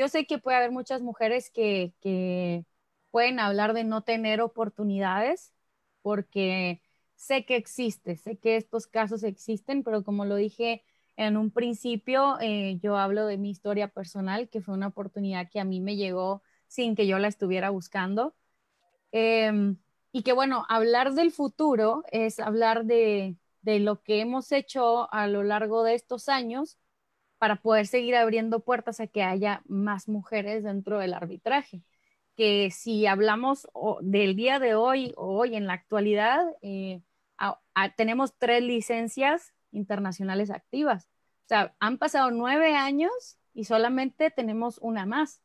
yo sé que puede haber muchas mujeres que, pueden hablar de no tener oportunidades porque sé que existe, sé que estos casos existen, pero como lo dije en un principio, eh, yo hablo de mi historia personal, que fue una oportunidad que a mí me llegó sin que yo la estuviera buscando. Em, y que bueno, hablar del futuro es hablar de lo que hemos hecho a lo largo de estos años para poder seguir abriendo puertas a que haya más mujeres dentro del arbitraje. Que si hablamos del día de hoy hoy en la actualidad, eh, tenemos tres licencias internacionales activas. O sea, han pasado nueve años y solamente tenemos una más.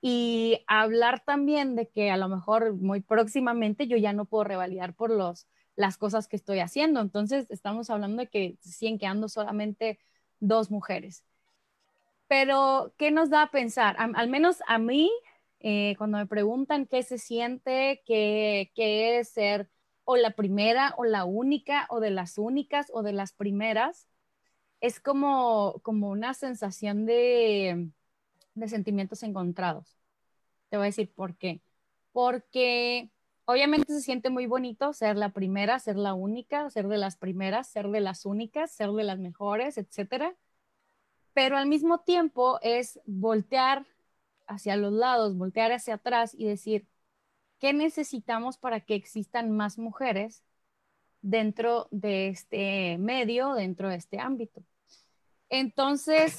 Y hablar también de que a lo mejor muy próximamente yo ya no puedo revalidar por los, las cosas que estoy haciendo. Entonces, estamos hablando de que siguen quedando solamente dos mujeres. Pero, ¿qué nos da a pensar? al menos a mí, eh, cuando me preguntan qué se siente, qué, es ser o la primera o la única o de las únicas o de las primeras, es como, como una sensación de, de sentimientos encontrados. Te voy a decir por qué. Porque Obviamente se siente muy bonito ser la primera, ser la única, ser de las primeras, ser de las únicas, ser de las mejores, etcétera. Pero al mismo tiempo es voltear hacia los lados, voltear hacia atrás y decir, ¿qué necesitamos para que existan más mujeres dentro de este medio, dentro de este ámbito? Entonces,